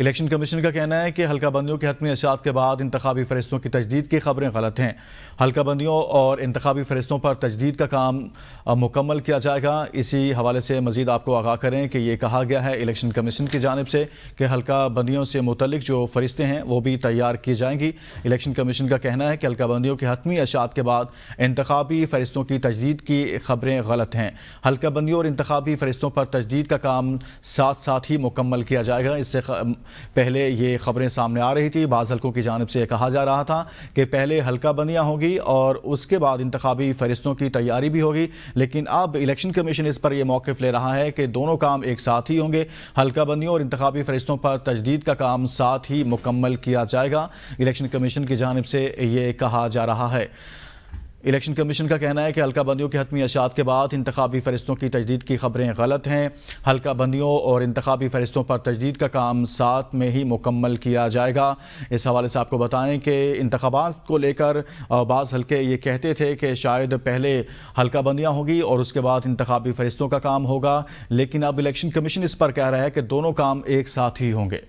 election commission का कहना है कि हल्का बंदियों के हतमी अशात के बाद इंतबी फहरिस्तों की तजदीद की खबरें गलत हैं हल्काबंदियों और इंतबी फहरिस्तों पर तजदीद का काम मुकम्मल किया जाएगा इसी हवाले से मजीद आपको आगाह करें कि यह कहा गया है इलेक्शन कमीशन की जानब से कि हल्का बंदियों से मुतलिक जो फहरिस्तें हैं वो भी तैयार की जाएंगी इलेक्शन कमीशन का कहना है कि हल्काबंदियों के हतमी अशात के बाद इंतबी फहरिस्तों की तजदीद की खबरें गलत हैं हल्का बंदियों और इंतबी फहरिस्तों पर तजदीद का काम साथ साथ ही मुकम्मल किया जाएगा इससे पहले ये खबरें सामने आ रही थी बाज़ हल्कों की जानब से कहा जा रहा था कि पहले हल्का बंदियाँ होंगी और उसके बाद इंतबी फहरिस्तों की तैयारी भी होगी लेकिन अब इलेक्शन कमीशन इस पर यह मौक़ ले रहा है कि दोनों काम एक साथ ही होंगे हल्का बंदियों और इंतबी फहरिस्तों पर तजदीद का काम साथ ही मुकम्मल किया जाएगा इलेक्शन कमीशन की जानब से ये कहा जा रहा है इलेक्शन कमीशन का कहना है कि हल्का बंदियों के हतमी अशात के बाद इंतबी फहरिस्तों की तजदीद की खबरें गलत हैं हल्का बंदियों और इंतबी फहरिस्तों पर तजदीद का काम साथ में ही मुकम्मल किया जाएगा इस हवाले से आपको बताएं कि इंतबात को लेकर बाज़ हल्के ये कहते थे कि शायद पहले हल्का बंदियाँ होगी और उसके बाद इंतबी फहरिस्तों का काम होगा लेकिन अब इलेक्शन कमीशन इस पर कह रहा है कि दोनों काम एक साथ ही होंगे